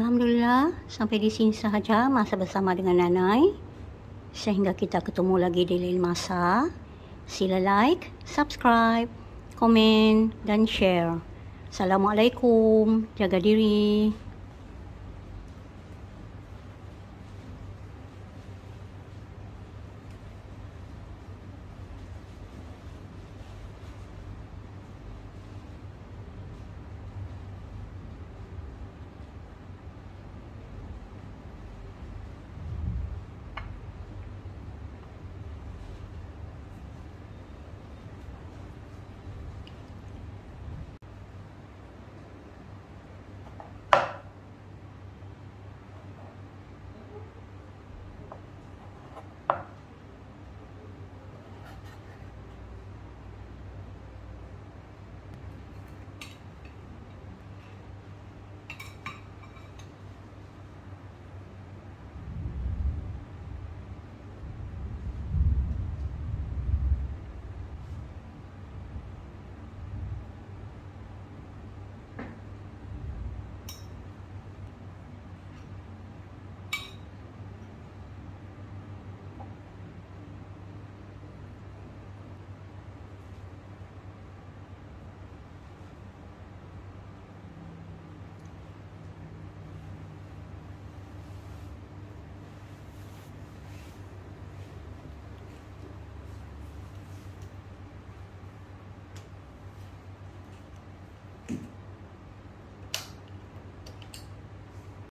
Alhamdulillah, sampai di sini sahaja masa bersama dengan Nanai. Sehingga kita ketemu lagi di lain masa. Sila like, subscribe, komen dan share. Assalamualaikum. Jaga diri.